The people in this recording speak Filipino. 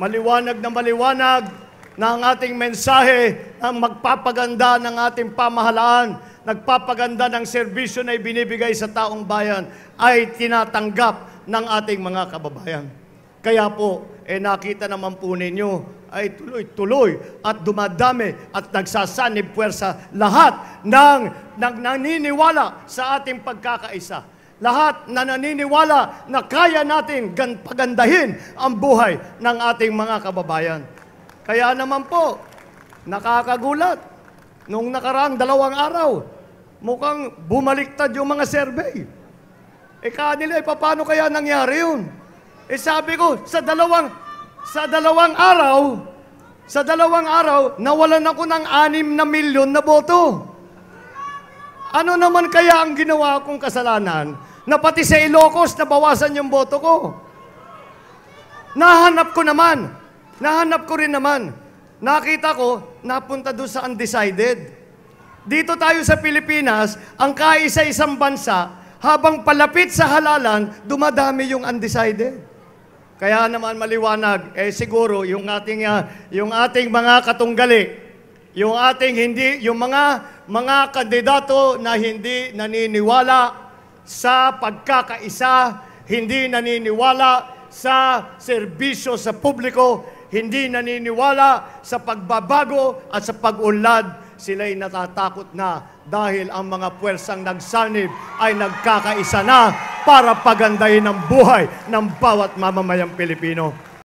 maliwanag na maliwanag na ang ating mensahe ang magpapaganda ng ating pamahalaan, nagpapaganda ng serbisyo na ibinibigay sa taong bayan ay tinatanggap ng ating mga kababayan. Kaya po, eh nakita naman po ninyo ay tuloy-tuloy at dumadami at nagsasanib puwersa lahat ng, ng naniniwala sa ating pagkakaisa lahat na naniniwala na kaya natin pagandahin ang buhay ng ating mga kababayan. Kaya naman po, nakakagulat, Noong nakaraang dalawang araw, mukhang bumaliktad yung mga survey. E kanila, e, paano kaya nangyari yun? E sabi ko, sa dalawang, sa dalawang araw, sa dalawang araw, nawalan ako ng anim na milyon na boto. Ano naman kaya ang ginawa kong kasalanan na pati sa Ilocos, nabawasan yung boto ko. Nahanap ko naman. Nahanap ko rin naman. Nakita ko, napunta doon sa undecided. Dito tayo sa Pilipinas, ang kaisa-isang bansa, habang palapit sa halalan, dumadami yung undecided. Kaya naman maliwanag, eh siguro yung ating ah, yung ating mga katunggali, yung ating hindi yung mga mga kandidato na hindi naniniwala sa pagkakaisa, hindi naniniwala sa serbisyo sa publiko, hindi naniniwala sa pagbabago at sa pag-unlad, sila'y natatakot na dahil ang mga puwersang nagsanib ay nagkakaisa na para pagandahin ang buhay ng bawat mamamayang Pilipino.